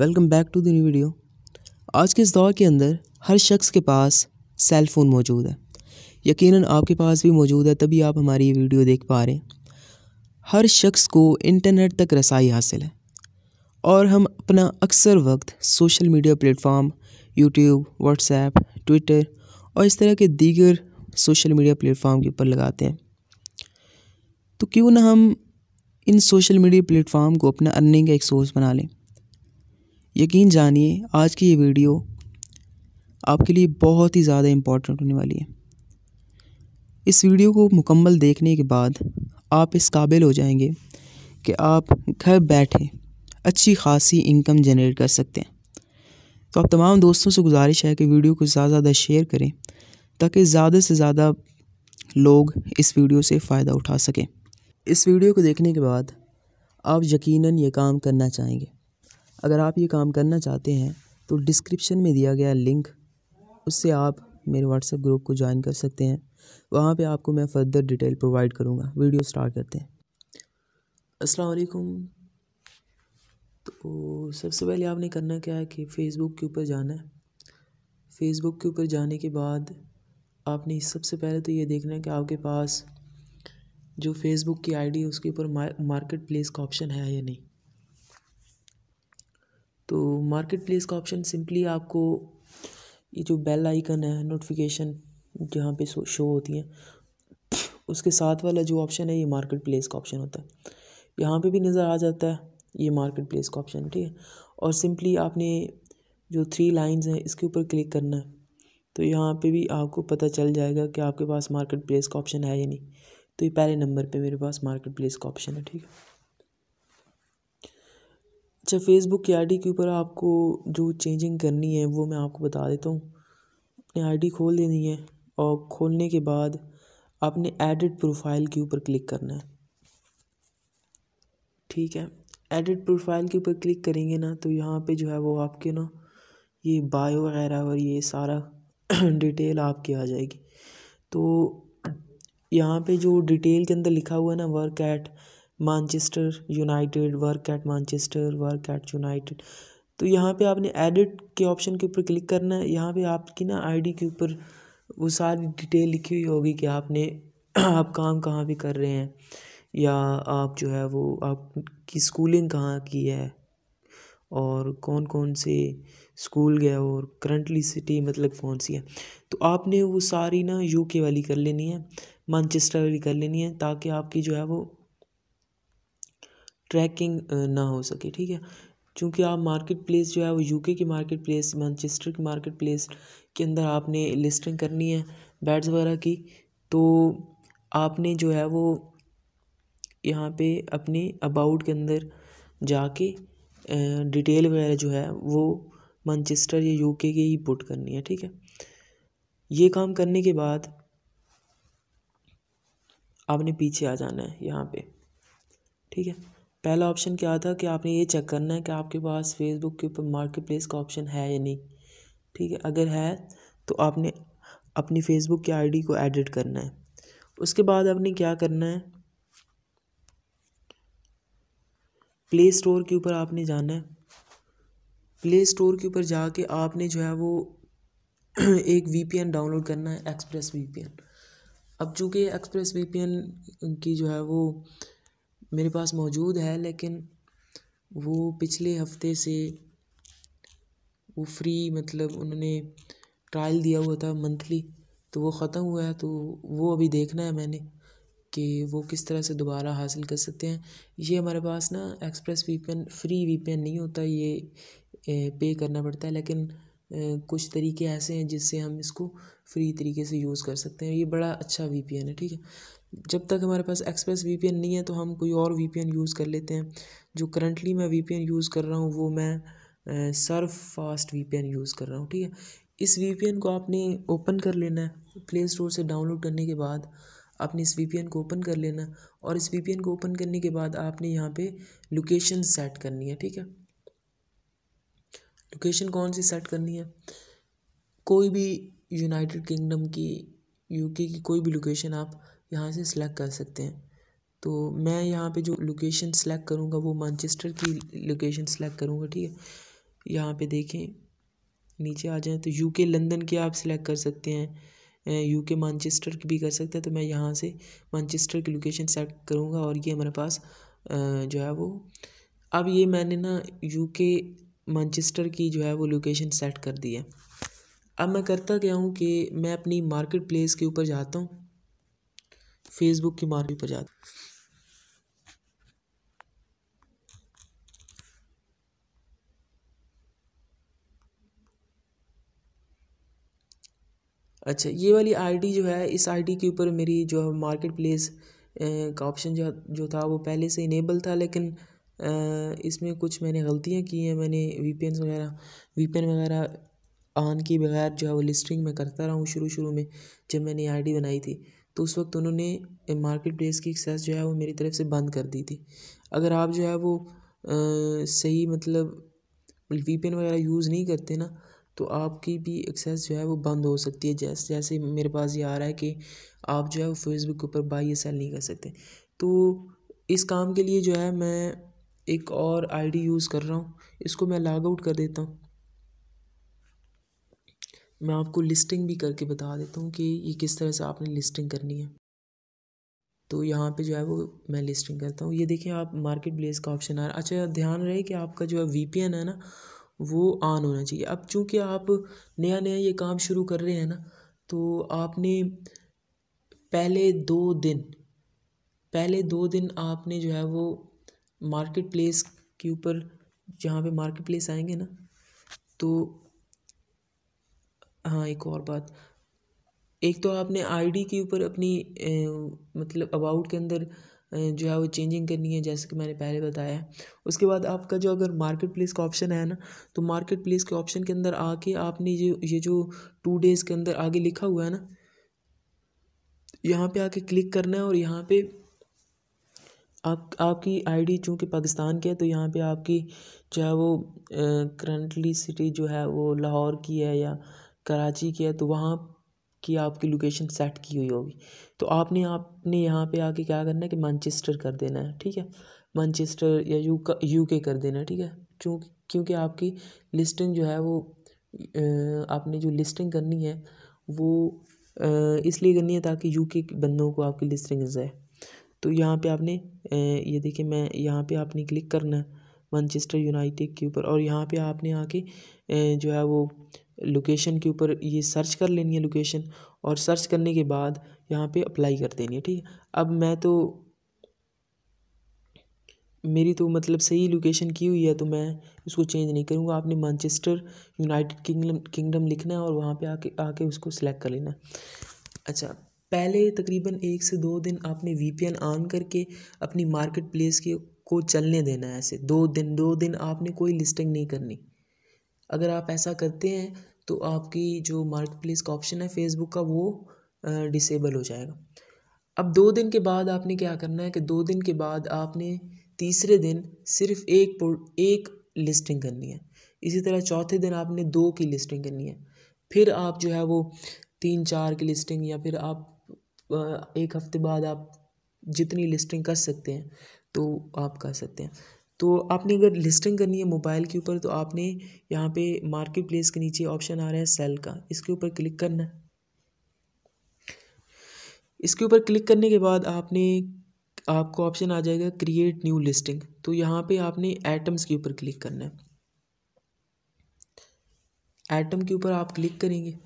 welcome back to the video आज के इस दौर के अंदर हर शख्स के पास सेल फ़ोन मौजूद है यकीनन आपके पास भी मौजूद है तभी आप हमारी ये वीडियो देख पा रहे हैं हर शख्स को इंटरनेट तक रसाई हासिल है और हम अपना अक्सर वक्त social media platform YouTube WhatsApp Twitter और इस तरह के दीगर सोशल मीडिया प्लेटफॉर्म के ऊपर लगाते हैं तो क्यों ना हम इन सोशल मीडिया प्लेटफॉर्म को अपना अर्निंग का एक सोर्स बना लें यकीन जानिए आज की ये वीडियो आपके लिए बहुत ही ज़्यादा इम्पॉर्टेंट होने वाली है इस वीडियो को मुकम्मल देखने के बाद आप इस काबिल हो जाएंगे कि आप घर बैठे अच्छी खासी इनकम जनरेट कर सकते हैं तो आप तमाम दोस्तों से गुजारिश है कि वीडियो को ज़्यादा ज़्यादा शेयर करें ताकि ज़्यादा से ज़्यादा लोग इस वीडियो से फ़ायदा उठा सकें इस वीडियो को देखने के बाद आप यकीनन ये काम करना चाहेंगे अगर आप ये काम करना चाहते हैं तो डिस्क्रिप्शन में दिया गया लिंक उससे आप मेरे व्हाट्सएप ग्रुप को ज्वाइन कर सकते हैं वहाँ पे आपको मैं फर्दर डिटेल प्रोवाइड करूँगा वीडियो स्टार्ट करते हैं अस्सलाम वालेकुम तो सबसे पहले आपने करना क्या है कि फ़ेसबुक के ऊपर जाना है फ़ेसबुक के ऊपर जाने के बाद आपने सबसे पहले तो ये देखना है कि आपके पास जो फेसबुक की आईडी है उसके ऊपर मार्केट प्लेस का ऑप्शन है या नहीं तो मार्केट प्लेस का ऑप्शन सिंपली आपको ये जो बेल आइकन है नोटिफिकेशन जहाँ पे शो होती है उसके साथ वाला जो ऑप्शन है ये मार्केट प्लेस का ऑप्शन होता है यहाँ पे भी नज़र आ जाता है ये मार्केट प्लेस का ऑप्शन ठीक है और सिंपली आपने जो थ्री लाइंस हैं इसके ऊपर क्लिक करना है तो यहाँ पे भी आपको पता चल जाएगा कि आपके पास मार्केट प्लेस का ऑप्शन है या नहीं तो ये पहले नंबर पे मेरे पास मार्केट प्लेस का ऑप्शन है ठीक है अच्छा फेसबुक की आईडी के ऊपर आपको जो चेंजिंग करनी है वो मैं आपको बता देता हूँ अपनी आईडी खोल देनी है और खोलने के बाद आपने एडिट प्रोफाइल के ऊपर क्लिक करना है ठीक है एडिट प्रोफाइल के ऊपर क्लिक करेंगे ना तो यहाँ पे जो है वो आपके ना ये बायो वगैरह और ये सारा डिटेल आपकी आ जाएगी तो यहाँ पे जो डिटेल के अंदर लिखा हुआ है ना work at Manchester United work at Manchester work at United तो यहाँ पे आपने एडिट के ऑप्शन के ऊपर क्लिक करना है यहाँ पे आपकी ना आईडी के ऊपर वो सारी डिटेल लिखी हुई होगी कि आपने आप काम कहाँ भी कर रहे हैं या आप जो है वो आपकी स्कूलिंग कहाँ की है और कौन कौन से स्कूल गया और करंटली सिटी मतलब कौन सी है तो आपने वो सारी ना यूके वाली कर लेनी है मानचेस्टर वाली कर लेनी है ताकि आपकी जो है वो ट्रैकिंग ना हो सके ठीक है चूँकि आप मार्केट प्लेस जो है वो यूके की मार्केट प्लेस मैनचेस्टर की मार्केट प्लेस के अंदर आपने लिस्टिंग करनी है बैट्स वगैरह की तो आपने जो है वो यहाँ पे अपने अबाउट के अंदर जाके डिटेल वगैरह जो है वो मैनचेस्टर या यूके की ही पुट करनी है ठीक है ये काम करने के बाद आपने पीछे आ जाना है यहाँ पे ठीक है पहला ऑप्शन क्या था कि आपने ये चेक करना है कि आपके पास फेसबुक के ऊपर मार्केट प्लेस का ऑप्शन है या नहीं ठीक है अगर है तो आपने अपनी फेसबुक की आईडी को एडिट करना है उसके बाद आपने क्या करना है प्ले स्टोर के ऊपर आपने जाना है प्ले स्टोर के ऊपर जाके आपने जो है वो एक वीपीएन डाउनलोड करना है एक्सप्रेस वीपीएन अब चूँकि एक्सप्रेस वीपीएन की जो है वो मेरे पास मौजूद है लेकिन वो पिछले हफ्ते से वो फ्री मतलब उन्होंने ट्रायल दिया हुआ था मंथली तो वो ख़त्म हुआ है तो वो अभी देखना है मैंने कि वो किस तरह से दोबारा हासिल कर सकते हैं ये हमारे पास ना एक्सप्रेस वीपीएन फ्री वीपीएन नहीं होता ये पे करना पड़ता है लेकिन कुछ तरीके ऐसे हैं जिससे हम इसको फ्री तरीके से यूज़ कर सकते हैं ये बड़ा अच्छा वीपीएन है ठीक है जब तक हमारे पास एक्सप्रेस वी नहीं है तो हम कोई और वी यूज़ कर लेते हैं जो करंटली मैं वी यूज़ कर रहा हूँ वो मैं सर्फ फास्ट वी यूज़ कर रहा हूँ ठीक है इस वी को आपने ओपन कर लेना है प्ले स्टोर से डाउनलोड करने के बाद आपने इस वी को ओपन कर लेना है और इस वी को ओपन करने के बाद आपने यहाँ पे लोकेशन सेट करनी है ठीक है लोकेशन कौन सी सेट करनी है कोई भी यूनाइटेड किंगडम की यूके की कोई भी लोकेशन आप यहाँ से सेलेक्ट कर सकते हैं तो मैं यहाँ पे जो लोकेशन सेलेक्ट करूँगा वो मानचेस्टर की लोकेशन सेलेक्ट करूँगा ठीक है यहाँ पे देखें नीचे आ जाएँ तो यू के लंदन की आप सिलेक्ट कर सकते हैं यू के मानचेस्टर की भी कर सकते हैं तो मैं यहाँ से मानचेस्टर की लोकेशन सेलेक्ट करूँगा और ये हमारे पास जो है वो अब ये मैंने ना यू के मानचेस्टर की जो है वो लोकेशन सेट कर दी है अब मैं करता गया हूँ कि मैं अपनी मार्केट प्लेस के ऊपर जाता हूँ फेसबुक की मार पर बजा अच्छा ये वाली आईडी जो है इस आईडी के ऊपर मेरी जो है मार्केट प्लेस का ऑप्शन जो जो था वो पहले से इनेबल था लेकिन इसमें कुछ मैंने गलतियाँ की हैं मैंने वी वगैरह वी वगैरह ऑन की बगैर जो है वो लिस्टिंग में करता रहा हूँ शुरू शुरू में जब मैंने आईडी बनाई थी तो उस वक्त उन्होंने मार्केट प्लेस की एक्सेस जो है वो मेरी तरफ से बंद कर दी थी अगर आप जो है वो सही मतलब वी पी एन वगैरह यूज़ नहीं करते ना तो आपकी भी एक्सेस जो है वो बंद हो सकती है जैसे जैसे मेरे पास ये आ रहा है कि आप जो है वो फेसबुक के ऊपर बाई या सेल नहीं कर सकते तो इस काम के लिए जो है मैं एक और आईडी यूज़ कर रहा हूँ इसको मैं लॉग आउट कर देता हूँ मैं आपको लिस्टिंग भी करके बता देता हूँ कि ये किस तरह से आपने लिस्टिंग करनी है तो यहाँ पे जो है वो मैं लिस्टिंग करता हूँ ये देखिए आप मार्केट प्लेस का ऑप्शन आ रहा है अच्छा ध्यान रहे कि आपका जो है एन है ना वो ऑन होना चाहिए अब चूँकि आप नया नया ये काम शुरू कर रहे हैं ना तो आपने पहले दो दिन पहले दो दिन आपने जो है वो मार्केट प्लेस के ऊपर जहाँ पे मार्केट प्लेस आएंगे ना तो हाँ एक और बात एक तो आपने आई डी के ऊपर अपनी मतलब अबाउट के अंदर जो है वो चेंजिंग करनी है जैसे कि मैंने पहले बताया उसके बाद आपका जो अगर मार्केट प्लेस का ऑप्शन है ना तो मार्केट प्लेस के ऑप्शन के अंदर आके आपने ये ये जो टू डेज़ के अंदर आगे लिखा हुआ है ना यहाँ पे आके क्लिक करना है और यहाँ पे आप आपकी आईडी चूंकि पाकिस्तान की है तो यहाँ पे आपकी जो है वो करंटली सिटी जो है वो लाहौर की है या कराची की है तो वहाँ की आपकी लोकेशन सेट की हुई होगी तो आपने आपने यहाँ पे आके क्या करना है कि मैनचेस्टर कर देना है ठीक है मैनचेस्टर या यू का यू के कर देना है ठीक है क्योंकि क्योंकि आपकी लिस्टिंग जो है वो आपने जो लिस्टिंग करनी है वो इसलिए करनी है ताकि यू के बंदों को आपकी लिस्टिंग जाए तो यहाँ पे आपने ये देखिए मैं यहाँ पे आपने क्लिक करना है मैनचेस्टर यूनाइटेड के ऊपर और यहाँ पे आपने आके जो है वो लोकेशन के ऊपर ये सर्च कर लेनी है लोकेशन और सर्च करने के बाद यहाँ पे अप्लाई कर देनी है ठीक है अब मैं तो मेरी तो मतलब सही लोकेशन की हुई है तो मैं इसको चेंज नहीं करूँगा आपने मानचेस्टर यूनाइटेड किंगडम किंगडम लिखना है और वहाँ पे आके आके उसको सिलेक्ट कर लेना अच्छा पहले तकरीबन एक से दो दिन आपने एन ऑन करके अपनी मार्केट प्लेस के को चलने देना है ऐसे दो दिन दो दिन आपने कोई लिस्टिंग नहीं करनी अगर आप ऐसा करते हैं तो आपकी जो मार्केट प्लेस का ऑप्शन है फेसबुक का वो डिसेबल हो जाएगा अब दो दिन के बाद आपने क्या करना है कि दो दिन के बाद आपने तीसरे दिन सिर्फ एक एक लिस्टिंग करनी है इसी तरह चौथे दिन आपने दो की लिस्टिंग करनी है फिर आप जो है वो तीन चार की लिस्टिंग या फिर आप एक हफ्ते बाद आप जितनी लिस्टिंग कर सकते हैं तो आप कर सकते हैं तो आपने अगर लिस्टिंग करनी है मोबाइल के ऊपर तो आपने यहाँ पे मार्केट प्लेस के नीचे ऑप्शन आ रहा है सेल का इसके ऊपर क्लिक करना है इसके ऊपर क्लिक करने के बाद आपने आपको ऑप्शन आ जाएगा क्रिएट न्यू लिस्टिंग तो यहाँ पे आपने एटम्स के ऊपर क्लिक करना है एटम के ऊपर आप क्लिक करेंगे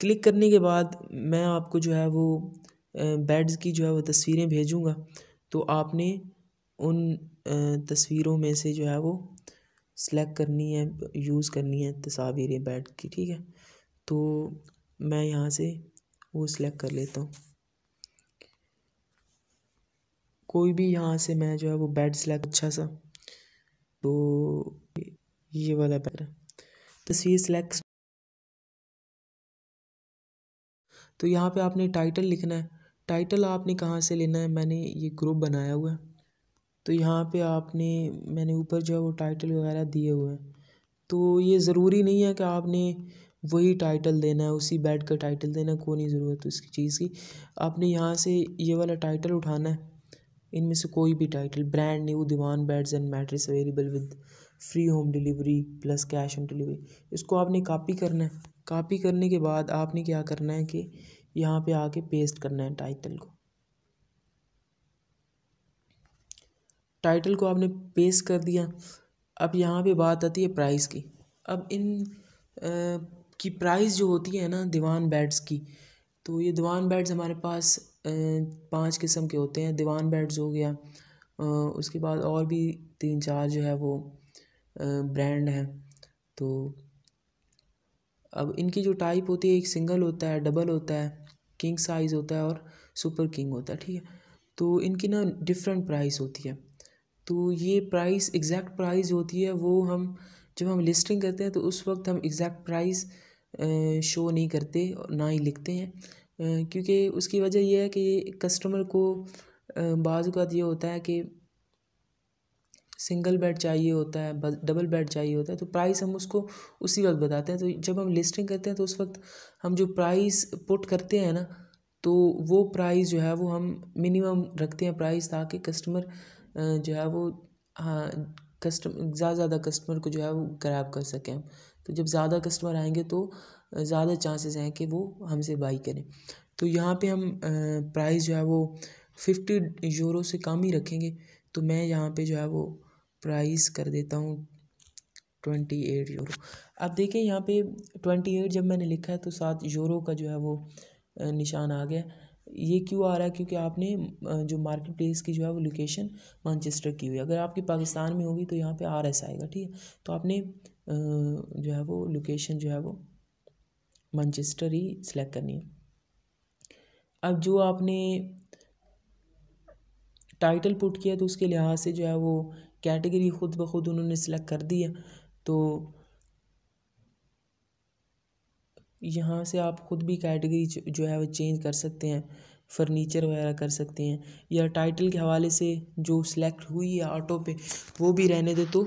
क्लिक करने के बाद मैं आपको जो है वो बेड्स की जो है वो तस्वीरें भेजूँगा तो आपने उन तस्वीरों में से जो है वो सिलेक्ट करनी है यूज़ करनी है तस्वीरें बेड की ठीक है तो मैं यहाँ से वो सिलेक्ट कर लेता हूँ कोई भी यहाँ से मैं जो है वो बेड सिलेक्ट अच्छा सा तो ये वाला बेड तस्वीर सिलेक्ट तो यहाँ पे आपने टाइटल लिखना है टाइटल आपने कहाँ से लेना है मैंने ये ग्रुप बनाया हुआ है तो यहाँ पे आपने मैंने ऊपर जो है वो टाइटल वगैरह दिए हुए हैं तो ये ज़रूरी नहीं है कि आपने वही टाइटल देना है उसी बैड का टाइटल देना को नहीं ज़रूरत उसकी चीज़ की आपने यहाँ से ये वाला टाइटल उठाना है इनमें से कोई भी title brand new divan beds and mattress available with free home delivery plus cash on delivery इसको आपने कापी करना है कापी करने के बाद आपने क्या करना है कि यहाँ पे आके पेस्ट करना है टाइटल को टाइटल को आपने पेस्ट कर दिया अब यहाँ पे बात आती है प्राइस की अब इन आ, की प्राइस जो होती है ना दीवान बेड्स की तो ये दीवान बेड्स हमारे पास पांच किस्म के होते हैं दीवान बेड्स हो गया उसके बाद और भी तीन चार जो है वो ब्रांड हैं तो अब इनकी जो टाइप होती है एक सिंगल होता है डबल होता है किंग साइज़ होता है और सुपर किंग होता है ठीक है तो इनकी ना डिफरेंट प्राइस होती है तो ये प्राइस एग्जैक्ट प्राइस होती है वो हम जब हम लिस्टिंग करते हैं तो उस वक्त हम एग्जैक्ट प्राइस शो नहीं करते ना ही लिखते हैं क्योंकि उसकी वजह यह है कि कस्टमर को बाज़ ये होता है कि सिंगल बेड चाहिए होता है डबल बेड चाहिए होता है तो प्राइस हम उसको उसी वक्त बताते हैं तो जब हम लिस्टिंग करते हैं तो उस वक्त हम जो प्राइस पुट करते हैं ना तो वो प्राइस जो है वो हम मिनिमम रखते हैं प्राइस ताकि कस्टमर जो है वो हाँ कस्टम ज़्यादा ज़्यादा कस्टमर को जो है वो ग्रैप कर सकें हम तो जब ज़्यादा कस्टमर आएंगे तो ज़्यादा चांसेस हैं कि वो हमसे बाई करें तो यहाँ पे हम प्राइस जो है वो फिफ्टी यूरो से कम ही रखेंगे तो मैं यहाँ पे जो है वो प्राइस कर देता हूँ ट्वेंटी एट यूरो अब देखें यहाँ पे ट्वेंटी एट जब मैंने लिखा है तो सात यूरो का जो है वो निशान आ गया ये क्यों आ रहा है क्योंकि आपने जो मार्केट प्लेस की जो है वो लोकेशन मानचेस्टर की हुई अगर आपकी पाकिस्तान में होगी तो यहाँ पे आर एस आएगा ठीक है तो आपने जो है वो लोकेशन जो है वो मानचेस्टर ही सिलेक्ट करनी है अब जो आपने टाइटल पुट किया तो उसके लिहाज से जो है वो कैटेगरी खुद ब खुद उन्होंने सेलेक्ट कर दी है तो यहाँ से आप ख़ुद भी कैटेगरी जो है वो चेंज कर सकते हैं फर्नीचर वगैरह कर सकते हैं या टाइटल के हवाले से जो सिलेक्ट हुई है ऑटो पे वो भी रहने दे तो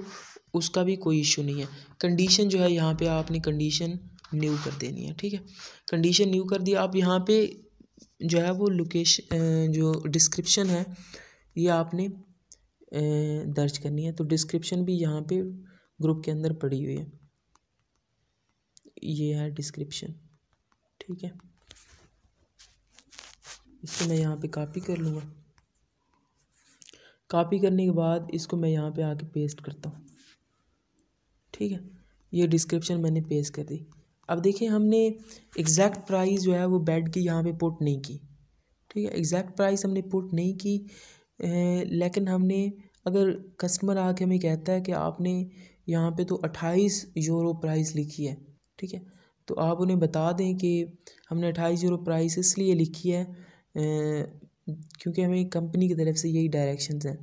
उसका भी कोई इशू नहीं है कंडीशन जो है यहाँ पे आपने कंडीशन न्यू कर देनी है ठीक है कंडीशन न्यू कर दिया आप यहाँ पे जो है वो लोकेशन जो डिस्क्रिप्शन है ये आपने दर्ज करनी है तो डिस्क्रिप्शन भी यहाँ पे ग्रुप के अंदर पड़ी हुई है ये है डिस्क्रिप्शन ठीक है इसको मैं यहाँ पे कॉपी कर लूँगा कॉपी करने के बाद इसको मैं यहाँ पे आके पेस्ट करता हूँ ठीक है ये डिस्क्रिप्शन मैंने पेस्ट कर दी अब देखिए हमने एग्जैक्ट प्राइस जो है वो बेड की यहाँ पे पुट नहीं की ठीक है एग्जैक्ट प्राइस हमने पुट नहीं की लेकिन हमने अगर कस्टमर आके हमें कहता है कि आपने यहाँ पे तो अट्ठाईस यूरो प्राइस लिखी है ठीक है तो आप उन्हें बता दें कि हमने अट्ठाईस यूरो प्राइस इसलिए लिखी है क्योंकि हमें कंपनी की तरफ से यही डायरेक्शंस हैं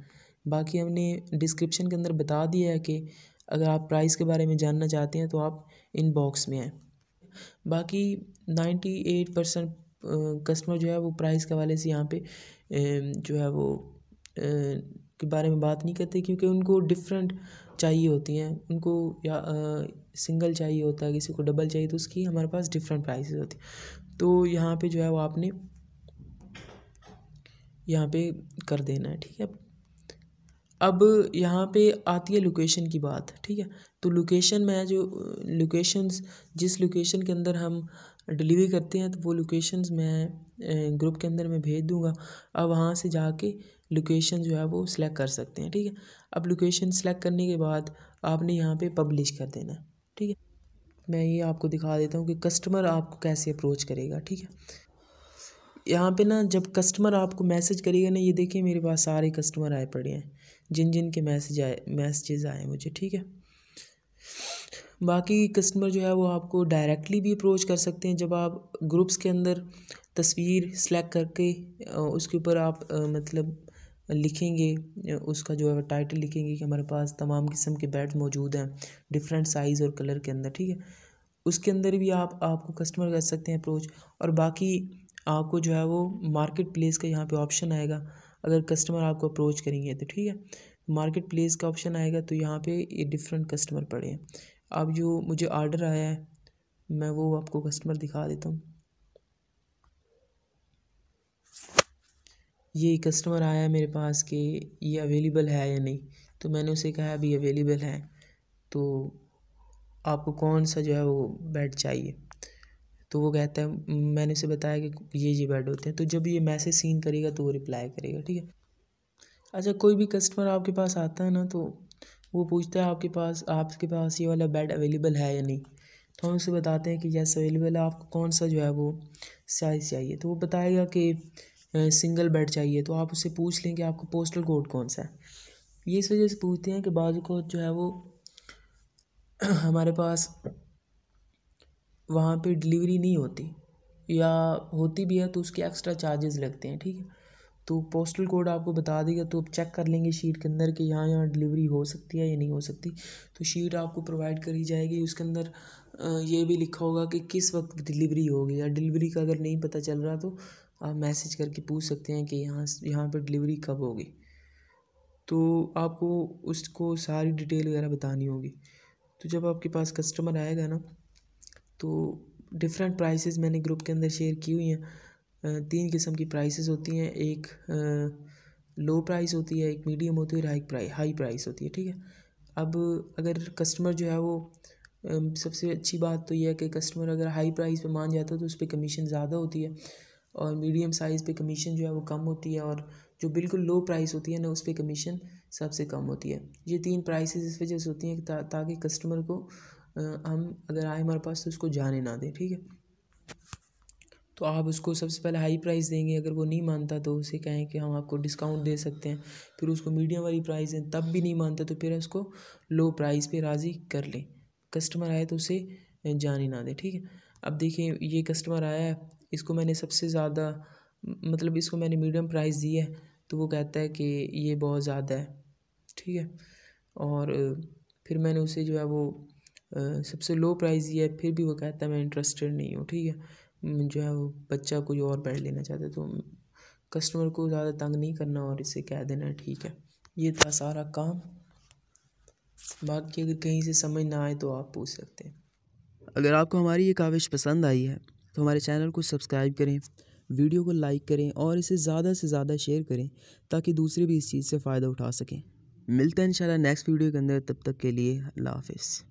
बाकी हमने डिस्क्रिप्शन के अंदर बता दिया है कि अगर आप प्राइस के बारे में जानना चाहते हैं तो आप इन बॉक्स में हैं बाकी नाइन्टी एट परसेंट कस्टमर जो है वो प्राइस के हवाले से यहाँ पे जो है वो के बारे में बात नहीं करते क्योंकि उनको डिफ़रेंट चाहिए होती हैं उनको या सिंगल चाहिए होता है किसी को डबल चाहिए तो उसकी हमारे पास डिफ़रेंट प्राइसेस होती है तो यहाँ पे जो है वो आपने यहाँ पे कर देना है ठीक है अब यहाँ पे आती है लोकेशन की बात ठीक है तो लोकेशन में जो लोकेशंस जिस लोकेशन के अंदर हम डिलीवरी करते हैं तो वो लोकेशंस मैं ग्रुप के अंदर मैं भेज दूँगा अब वहाँ से जाके लोकेशन जो है वो सिलेक्ट कर सकते हैं ठीक है अब लोकेशन सेलेक्ट करने के बाद आपने यहाँ पे पब्लिश कर देना है ठीक है मैं ये आपको दिखा देता हूँ कि कस्टमर आपको कैसे अप्रोच करेगा ठीक है यहाँ पे ना जब कस्टमर आपको मैसेज करेगा ना ये देखिए मेरे पास सारे कस्टमर आए पड़े हैं जिन जिन के मैसेज आए मैसेजेज आए मुझे ठीक है बाकी कस्टमर जो है वो आपको डायरेक्टली भी अप्रोच कर सकते हैं जब आप ग्रुप्स के अंदर तस्वीर सेलेक्ट करके उसके ऊपर आप मतलब लिखेंगे उसका जो है टाइटल लिखेंगे कि हमारे पास तमाम किस्म के बैट मौजूद हैं डिफरेंट साइज़ और कलर के अंदर ठीक है उसके अंदर भी आप आपको कस्टमर कर सकते हैं अप्रोच और बाकी आपको जो है वो मार्केट प्लेस का यहाँ पे ऑप्शन आएगा अगर कस्टमर आपको अप्रोच करेंगे तो ठीक है मार्केट प्लेस का ऑप्शन आएगा तो यहाँ पे ये डिफरेंट कस्टमर पड़े हैं अब जो मुझे आर्डर आया है मैं वो आपको कस्टमर दिखा देता हूँ ये कस्टमर आया है मेरे पास कि ये अवेलेबल है या नहीं तो मैंने उसे कहा अभी अवेलेबल है तो आपको कौन सा जो है वो बेड चाहिए तो वो कहता है मैंने उसे बताया कि ये ये बेड होते हैं तो जब ये मैसेज सीन करेगा तो वो रिप्लाई करेगा ठीक है अच्छा कोई भी कस्टमर आपके पास आता है ना तो वो पूछता है आपके पास आपके पास ये वाला बेड अवेलेबल है या नहीं तो हम उसे बताते हैं कि यस अवेलेबल है आपको कौन सा जो है वो साइज़ चाहिए तो वो बताएगा कि सिंगल बेड चाहिए तो आप उससे पूछ लें कि आपको पोस्टल कोड कौन सा है ये इस वजह से पूछते हैं कि बाद को जो है वो हमारे पास वहाँ पे डिलीवरी नहीं होती या होती भी है तो उसके एक्स्ट्रा चार्जेस लगते हैं ठीक है तो पोस्टल कोड आपको बता देगा तो आप चेक कर लेंगे शीट के अंदर कि यहाँ यहाँ डिलीवरी हो सकती है या नहीं हो सकती तो शीट आपको प्रोवाइड करी जाएगी उसके अंदर ये भी लिखा होगा कि किस वक्त डिलीवरी होगी या डिलीवरी का अगर नहीं पता चल रहा तो आप मैसेज करके पूछ सकते हैं कि यहाँ यहाँ पर डिलीवरी कब होगी तो आपको उसको सारी डिटेल वगैरह बतानी होगी तो जब आपके पास कस्टमर आएगा ना तो डिफरेंट प्राइसेस मैंने ग्रुप के अंदर शेयर की हुई हैं तीन किस्म की प्राइसेस होती हैं एक लो प्राइस होती है एक मीडियम होती है और हाई प्राइस हाई प्राइस होती है ठीक है अब अगर कस्टमर जो है वो सबसे अच्छी बात तो यह है कि कस्टमर अगर हाई प्राइस पे मान जाता है तो उस पर कमीशन ज़्यादा होती है और मीडियम साइज़ पे कमीशन जो है वो कम होती है और जो बिल्कुल लो प्राइस होती है ना उस पर कमीशन सबसे कम होती है ये तीन प्राइसेस इस वजह से होती हैं ता, ताकि कस्टमर को आ, हम अगर आए हमारे पास तो उसको जाने ना दें ठीक है तो आप उसको सबसे पहले हाई प्राइस देंगे अगर वो नहीं मानता तो उसे कहें कि हम आपको डिस्काउंट दे सकते हैं फिर उसको मीडियम वाली प्राइस दें तब भी नहीं मानता तो फिर उसको लो प्राइस पे राज़ी कर लें कस्टमर आए तो उसे जाने ना दें ठीक है अब देखिए ये कस्टमर आया है इसको मैंने सबसे ज़्यादा मतलब इसको मैंने मीडियम प्राइस दी है तो वो कहता है कि ये बहुत ज़्यादा है ठीक है और फिर मैंने उसे जो है वो सबसे लो प्राइस दिया है फिर भी वो कहता है मैं इंटरेस्टेड नहीं हूँ ठीक है जो है वो बच्चा कोई और बैठ लेना चाहता है तो कस्टमर को ज़्यादा तंग नहीं करना और इसे कह देना ठीक है ये था सारा काम बाकी अगर कहीं से समझ ना आए तो आप पूछ सकते हैं अगर आपको हमारी ये काविश पसंद आई है तो हमारे चैनल को सब्सक्राइब करें वीडियो को लाइक करें और इसे ज़्यादा से ज़्यादा शेयर करें ताकि दूसरे भी इस चीज़ से फ़ायदा उठा सकें मिलते हैं इंशाल्लाह नेक्स्ट वीडियो के अंदर तब तक के लिए अल्लाह हाफिज़